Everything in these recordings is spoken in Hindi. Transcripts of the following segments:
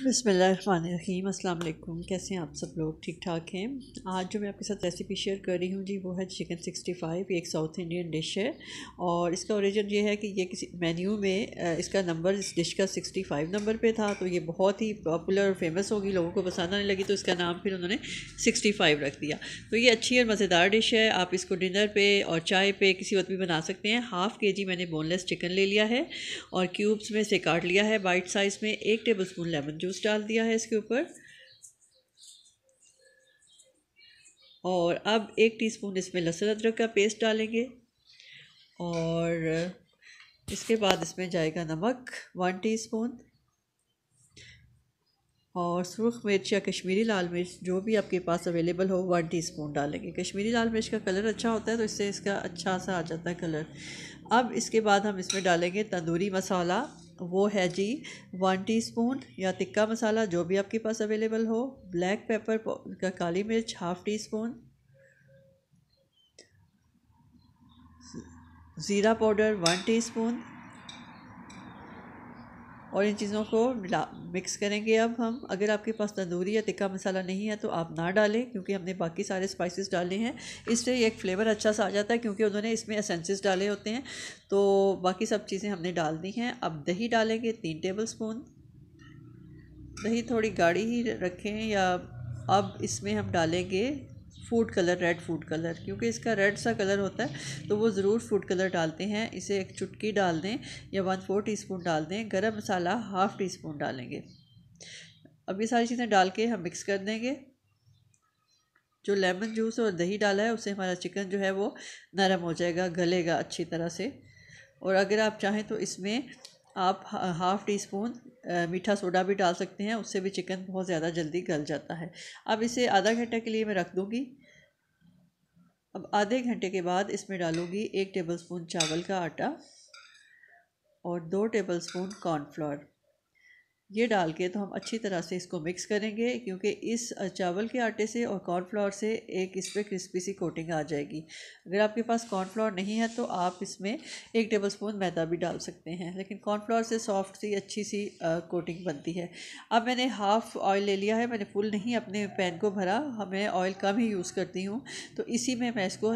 बसमीम अल्लाम कैसे हैं आप सब लोग ठीक ठाक हैं आज जो मैं आपके साथ रेसिपी शेयर कर रही हूँ जी वो है चिकन सिक्सटी फाइव एक साउथ इंडियन डिश है और इसका ओरिजिन ये है कि ये किसी मेन्यू में इसका नंबर इस डिश का सिक्सटी फाइव नंबर पे था तो ये बहुत ही पॉपुलर और फेमस होगी लोगों को पसंद आने लगी तो इसका नाम फिर उन्होंने सिक्सटी फाइव रख दिया तो ये अच्छी और मज़ेदार डिश है आप इसको डिनर पर और चाय पर किसी वक्त भी बना सकते हैं हाफ़ के जी मैंने बोनलेस चिकन ले लिया है और क्यूब्स में से काट लिया है बाइट साइज़ में एक टेबल स्पून लेमन जूस डाल दिया है इसके ऊपर और अब एक टीस्पून इसमें लहसुन अदरक का पेस्ट डालेंगे और इसके बाद इसमें जाएगा नमक वन टीस्पून और सुरख मिर्च या कश्मीरी लाल मिर्च जो भी आपके पास अवेलेबल हो वन टीस्पून डालेंगे कश्मीरी लाल मिर्च का कलर अच्छा होता है तो इससे इसका अच्छा सा आ जाता है कलर अब इसके बाद हम इसमें डालेंगे तंदूरी मसाला वो है जी वन टीस्पून या तिक्का मसाला जो भी आपके पास अवेलेबल हो ब्लैक पेपर का काली मिर्च हाफ टी स्पून ज़ीरा पाउडर वन टीस्पून और इन चीज़ों को मिक्स करेंगे अब हम अगर आपके पास तंदूरी या तिक्का मसाला नहीं है तो आप ना डालें क्योंकि हमने बाकी सारे स्पाइसेस डाले हैं इससे एक फ्लेवर अच्छा सा आ जाता है क्योंकि उन्होंने इसमें एसेंसेस डाले होते हैं तो बाकी सब चीज़ें हमने डाल दी हैं अब दही डालेंगे तीन टेबल स्पून दही थोड़ी गाढ़ी ही रखें या अब इसमें हम डालेंगे food colour red food colour क्योंकि इसका रेड सा कलर होता है तो वो ज़रूर फूड कलर डालते हैं इसे एक चुटकी डाल दें या वन फोर टी स्पून डाल दें गर्म मसाला हाफ़ टी स्पून डालेंगे अब ये सारी चीज़ें डाल के हम मिक्स कर देंगे जो लेमन जूस और दही डाला है उससे हमारा चिकन जो है वो नरम हो जाएगा गलेगा अच्छी तरह से और अगर आप चाहें तो इसमें आप हाफ़ टी स्पून मीठा सोडा भी डाल सकते हैं उससे भी चिकन बहुत ज़्यादा जल्दी गल जाता है अब इसे आधा घंटे के लिए मैं रख दूँगी अब आधे घंटे के बाद इसमें डालूंगी एक टेबलस्पून चावल का आटा और दो टेबलस्पून कॉर्नफ्लोर ये डाल के तो हम अच्छी तरह से इसको मिक्स करेंगे क्योंकि इस चावल के आटे से और कॉर्नफ्लावर से एक इस पर क्रिस्पी सी कोटिंग आ जाएगी अगर आपके पास कॉर्नफ्लावर नहीं है तो आप इसमें एक टेबल स्पून मैदा भी डाल सकते हैं लेकिन कॉर्नफ्लावर से सॉफ्ट सी अच्छी सी कोटिंग बनती है अब मैंने हाफ़ ऑयल ले लिया है मैंने फुल नहीं अपने पैन को भरा हमें हाँ, ऑयल कम ही यूज़ करती हूँ तो इसी में मैं इसको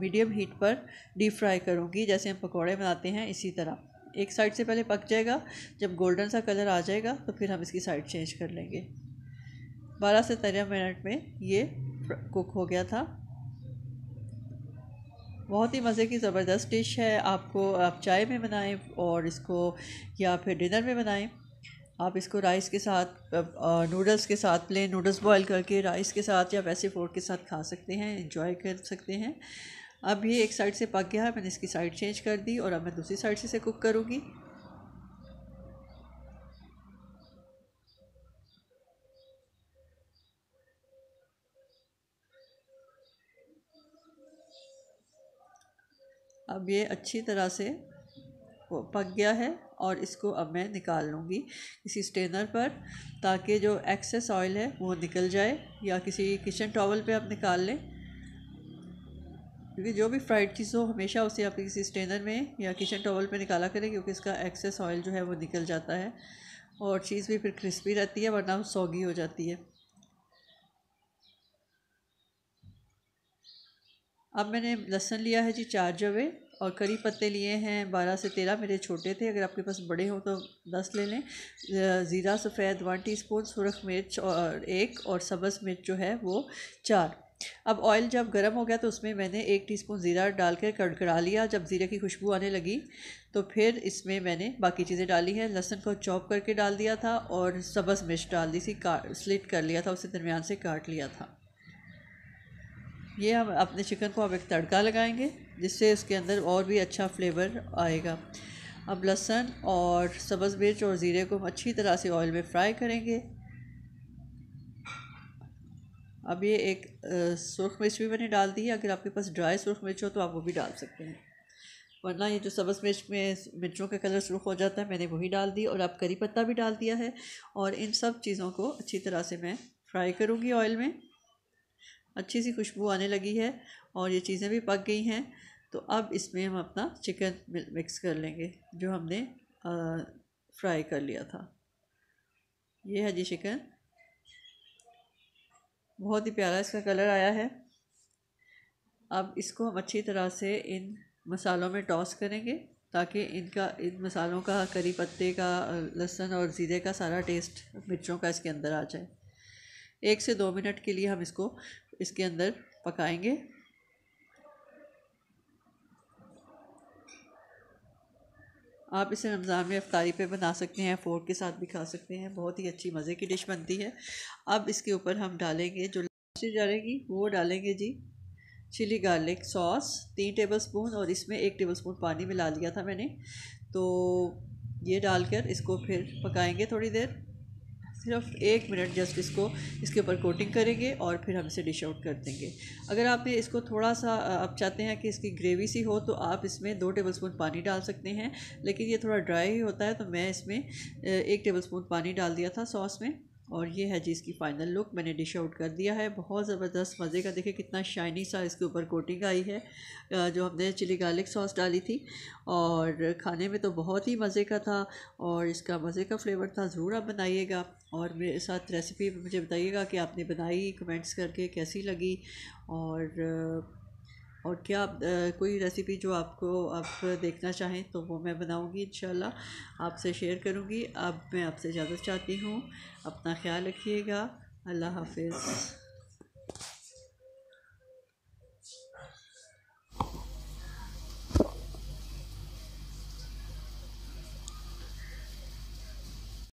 मीडियम हीट पर डीप फ्राई करूँगी जैसे हम पकौड़े बनाते हैं इसी तरह एक साइड से पहले पक जाएगा जब गोल्डन सा कलर आ जाएगा तो फिर हम इसकी साइड चेंज कर लेंगे बारह से तेरह मिनट में ये कुक हो गया था बहुत ही मज़े की ज़बरदस्त डिश है आपको आप चाय में बनाएं और इसको या फिर डिनर में बनाएं आप इसको राइस के साथ नूडल्स के साथ प्लेन नूडल्स बॉईल करके राइस के साथ या वैसे फ्रूट के साथ खा सकते हैं एंजॉय कर सकते हैं अब ये एक साइड से पक गया है मैंने इसकी साइड चेंज कर दी और अब मैं दूसरी साइड से इसे कुक करूँगी अब ये अच्छी तरह से पक गया है और इसको अब मैं निकाल लूँगी किसी स्टेनर पर ताकि जो एक्सेस ऑयल है वो निकल जाए या किसी किचन टॉवल पे आप निकाल लें क्योंकि जो भी फ्राइड चीज़ हो हमेशा उसे आप किसी स्टेनर में या किचन टॉवल पे निकाला करें क्योंकि इसका एक्सेस ऑयल जो है वो निकल जाता है और चीज़ भी फिर क्रिस्पी रहती है वरना सौगी हो जाती है अब मैंने लहसन लिया है जी चार जवे और करी पत्ते लिए हैं बारह से तेरह मेरे छोटे थे अगर आपके पास बड़े हों तो दस ले लें ज़ीरा सफ़ेद वन टी स्पून सुरख मिर्च और एक और सब्ज़ मिर्च जो है वो चार अब ऑयल जब गर्म हो गया तो उसमें मैंने एक टीस्पून ज़ीरा कर कड़कड़ा लिया जब ज़ीरे की खुशबू आने लगी तो फिर इसमें मैंने बाकी चीज़ें डाली हैं लहसुन को चॉप करके डाल दिया था और सब्ज़ मिर्च डाल दी थी स्लिट कर लिया था उसे दरमियान से काट लिया था ये हम अपने चिकन को अब एक तड़का लगाएंगे जिससे उसके अंदर और भी अच्छा फ्लेवर आएगा अब लहसुन और सब्ज़ मिर्च और ज़ीरे को अच्छी तरह से ऑयल में फ्राई करेंगे अब ये एक सुरख मिर्च भी मैंने डाल दी है अगर आपके पास ड्राई सुरख मिर्च हो तो आप वो भी डाल सकते हैं वरना ये जो सब्ज़ मिर्च में मिर्चों का कलर सुरख हो जाता है मैंने वही डाल दी और आप करी पत्ता भी डाल दिया है और इन सब चीज़ों को अच्छी तरह से मैं फ्राई करूँगी ऑयल में अच्छी सी खुशबू आने लगी है और ये चीज़ें भी पक गई हैं तो अब इसमें हम अपना चिकन मिक्स कर लेंगे जो हमने फ्राई कर लिया था ये है जी चिकन बहुत ही प्यारा इसका कलर आया है अब इसको हम अच्छी तरह से इन मसालों में टॉस करेंगे ताकि इनका इन मसालों का करी पत्ते का लहसुन और ज़ीरे का सारा टेस्ट मिर्चों का इसके अंदर आ जाए एक से दो मिनट के लिए हम इसको इसके अंदर पकाएंगे आप इसे रमज़ान में अफ्तारी पे बना सकते हैं फोर्क के साथ भी खा सकते हैं बहुत ही अच्छी मज़े की डिश बनती है अब इसके ऊपर हम डालेंगे जो लास्ट डालेंगी वो डालेंगे जी चिली गार्लिक सॉस तीन टेबलस्पून और इसमें एक टेबलस्पून पानी मिला लिया था मैंने तो ये डालकर इसको फिर पकाएंगे थोड़ी देर सिर्फ एक मिनट जस्ट इसको इसके ऊपर कोटिंग करेंगे और फिर हम इसे डिश आउट कर देंगे अगर आप इसको थोड़ा सा आप चाहते हैं कि इसकी ग्रेवी सी हो तो आप इसमें दो टेबल स्पून पानी डाल सकते हैं लेकिन ये थोड़ा ड्राई ही होता है तो मैं इसमें एक टेबल स्पून पानी डाल दिया था सॉस में और ये है जी इसकी फ़ाइनल लुक मैंने डिश आउट कर दिया है बहुत ज़बरदस्त मज़े का देखिए कितना शाइनी सा इसके ऊपर कोटिंग आई है जो हमने चिली गार्लिक सॉस डाली थी और खाने में तो बहुत ही मज़े का था और इसका मज़े का फ्लेवर था ज़रूर आप बनाइएगा और मेरे साथ रेसिपी मुझे बताइएगा कि आपने बनाई कमेंट्स करके कैसी लगी और और क्या आप कोई रेसिपी जो आपको आप देखना चाहें तो वो मैं बनाऊंगी इन आपसे शेयर करूंगी अब आप, मैं आपसे इजाज़त चाहती हूँ अपना ख्याल रखिएगा अल्लाह हाफिज़